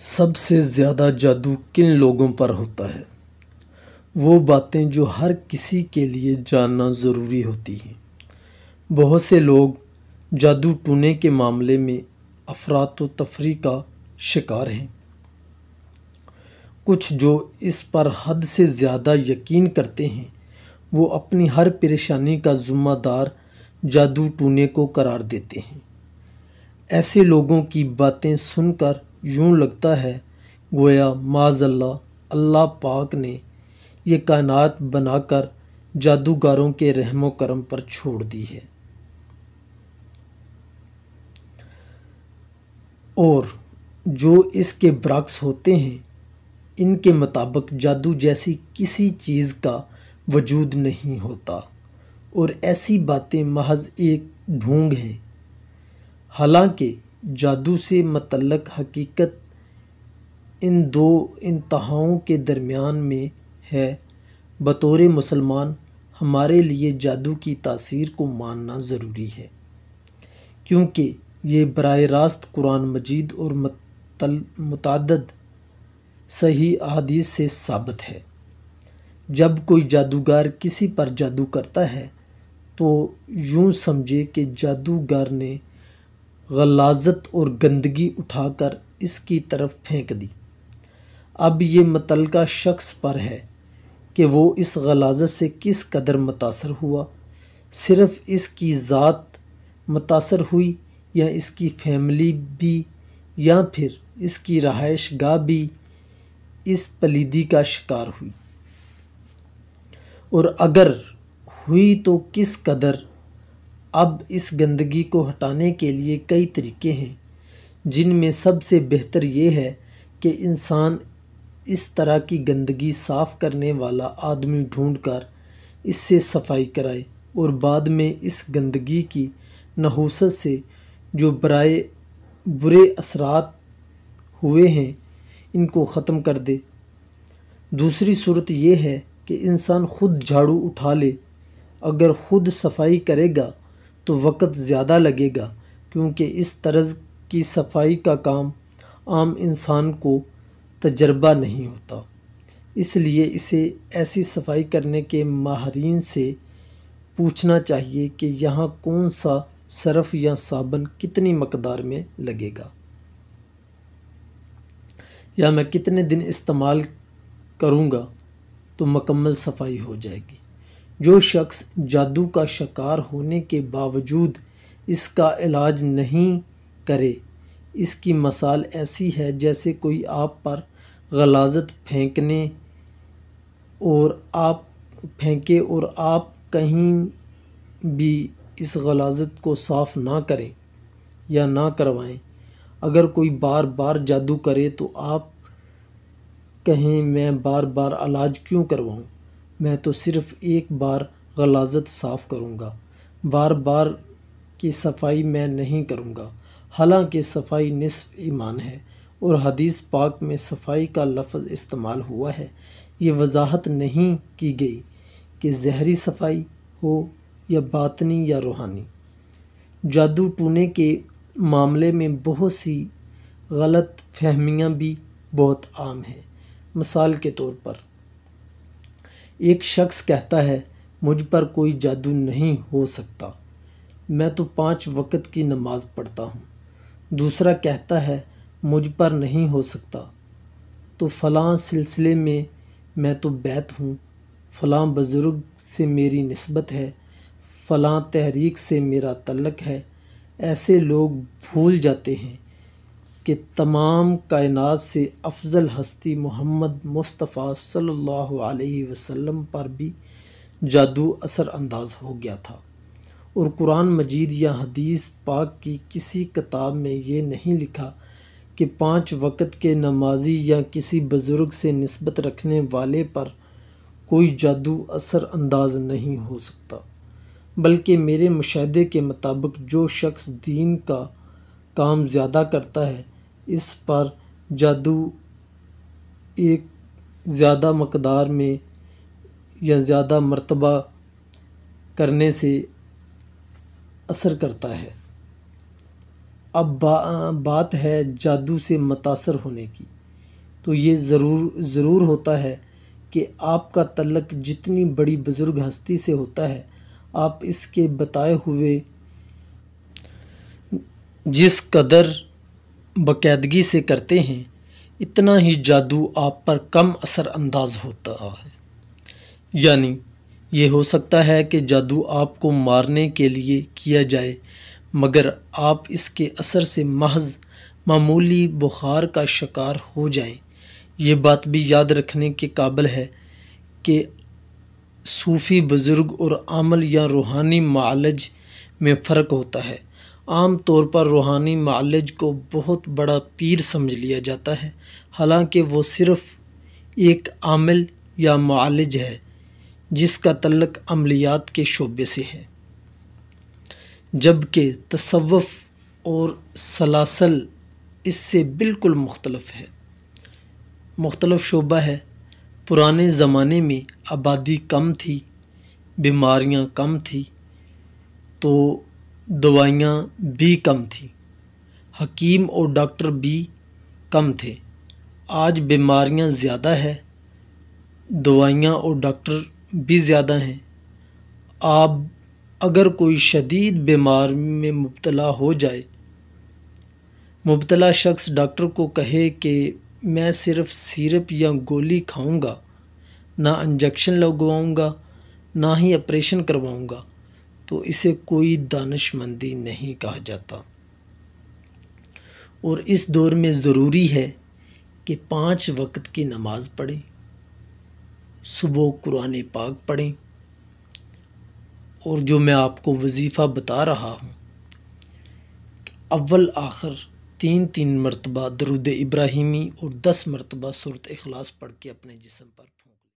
सबसे ज़्यादा जादू किन लोगों पर होता है वो बातें जो हर किसी के लिए जानना ज़रूरी होती हैं बहुत से लोग जादू टूने के मामले में अफरात व तफरी का शिकार हैं कुछ जो इस पर हद से ज़्यादा यकीन करते हैं वो अपनी हर परेशानी का ज़िम्मेदार जादू टूने को करार देते हैं ऐसे लोगों की बातें सुनकर यूं लगता है गोया माजल्ला अल्लाह पाक ने ये कायनात बनाकर जादूगरों के रहमो करम पर छोड़ दी है और जो इसके ब्रक्स होते हैं इनके मुताबिक जादू जैसी किसी चीज़ का वजूद नहीं होता और ऐसी बातें महज एक ढोंग हैं हालांकि जादू से मतलब हकीकत इन दो इंतहाओं के दरमियान में है बतौर मुसलमान हमारे लिए जादू की तासीर को मानना ज़रूरी है क्योंकि ये बर रास्त कुरान मजीद और मतद सही अदीस से साबित है जब कोई जादूगर किसी पर जादू करता है तो यूँ समझे कि जादूगर ने गलाजत और गंदगी उठाकर इसकी तरफ फेंक दी अब ये मतलका शख्स पर है कि वो इस गलाजत से किस कदर मुतासर हुआ सिर्फ़ इसकी ज़ात मुतासर हुई या इसकी फैमिली भी या फिर इसकी रहाइश गाह भी इस पलीदी का शिकार हुई और अगर हुई तो किस कदर अब इस गंदगी को हटाने के लिए कई तरीके हैं जिनमें सबसे बेहतर ये है कि इंसान इस तरह की गंदगी साफ़ करने वाला आदमी ढूंढकर कर इससे सफाई कराए और बाद में इस गंदगी की नहूसत से जो बराए बुरे असरात हुए हैं इनको ख़त्म कर दे दूसरी सूरत यह है कि इंसान ख़ुद झाड़ू उठा ले अगर ख़ुद सफाई करेगा तो वक़्त ज़्यादा लगेगा क्योंकि इस तरज़ की सफाई का काम आम इंसान को तजर्बा नहीं होता इसलिए इसे ऐसी सफाई करने के माहरीन से पूछना चाहिए कि यहाँ कौन सा सरफ़ या साबन कितनी मकदार में लगेगा या मैं कितने दिन इस्तेमाल करूँगा तो मकम्मल सफाई हो जाएगी जो शख्स जादू का शिकार होने के बावजूद इसका इलाज नहीं करे इसकी मसाल ऐसी है जैसे कोई आप पर गलाजत फेंकने और आप फेंके और आप कहीं भी इस गलाजत को साफ़ ना करें या ना करवाएं अगर कोई बार बार जादू करे तो आप कहें मैं बार बार इलाज क्यों करवाऊं मैं तो सिर्फ़ एक बार गलाजत साफ़ करूँगा बार बार की सफाई मैं नहीं करूँगा हालांकि सफाई निसफ़ ईमान है और हदीस पाक में सफाई का लफ्ज़ इस्तेमाल हुआ है ये वजाहत नहीं की गई कि जहरी सफाई हो या बातनी या रूहानी जादू टूने के मामले में बहुत सी गलत फहमियाँ भी बहुत आम हैं मिसाल के तौर पर एक शख्स कहता है मुझ पर कोई जादू नहीं हो सकता मैं तो पांच वक्त की नमाज़ पढ़ता हूँ दूसरा कहता है मुझ पर नहीं हो सकता तो फ़लाँ सिलसिले में मैं तो बैत हूँ फ़लाँ बुज़ुर्ग से मेरी नस्बत है फ़लाँ तहरीक से मेरा तलक है ऐसे लोग भूल जाते हैं कि तमाम कायनात से अफजल हस्ती मोहम्मद मुस्तफ़ा सल्लल्लाहु अलैहि वसल्लम पर भी जादू असर अंदाज हो गया था और कुरान मजीद या हदीस पाक की किसी किताब में ये नहीं लिखा कि पांच वक्त के नमाजी या किसी बुज़ुर्ग से नस्बत रखने वाले पर कोई जादू असर अंदाज नहीं हो सकता बल्कि मेरे मुशाहे के मुताबिक जो शख्स दीन का काम ज़्यादा करता है इस पर जादू एक ज़्यादा मकदार में या ज़्यादा मरतबा करने से असर करता है अब बा, बात है जादू से मुतासर होने की तो ये ज़रूर ज़रूर होता है कि आपका तलक जितनी बड़ी बुज़ुर्ग हस्ती से होता है आप इसके बताए हुए जिस कदर बाकायदगी से करते हैं इतना ही जादू आप पर कम असर अंदाज होता है यानी यह हो सकता है कि जादू आपको मारने के लिए किया जाए मगर आप इसके असर से महज मामूली बुखार का शिकार हो जाएं। ये बात भी याद रखने के काबिल है कि सूफ़ी बुज़ुर्ग और आमल या रूहानी मालज में फ़र्क होता है आम तौर पर रूहानी मालज को बहुत बड़ा पीर समझ लिया जाता है हालांकि वो सिर्फ़ एक आमिल या मालज है जिसका तल्लक अमलियात के शोबे से है जबकि तसवफ़ और सलासल इससे बिल्कुल मुख्तलफ है मुख्तलफ शोबा है पुराने ज़माने में आबादी कम थी बीमारियां कम थी तो दवाइयाँ भी कम थी हकीम और डॉक्टर भी कम थे आज बीमारियाँ ज़्यादा है दवाइयाँ और डॉक्टर भी ज़्यादा हैं आप अगर कोई शदीद बीमार में मुबतला हो जाए मुबतला शख्स डॉक्टर को कहे कि मैं सिर्फ सिरप या गोली खाऊंगा ना इंजेक्शन लगवाऊंगा ना ही ऑपरेशन करवाऊंगा तो इसे कोई दानशमंदी नहीं कहा जाता और इस दौर में ज़रूरी है कि पाँच वक्त की नमाज़ पढ़ें सुबह कुरान पाक पढ़ें और जो मैं आपको वजीफ़ा बता रहा हूँ अव्वल आखिर तीन तीन मरतबा दरुद इब्राहिमी और दस मरतबा सूरत अखलास पढ़ के अपने जिसम पर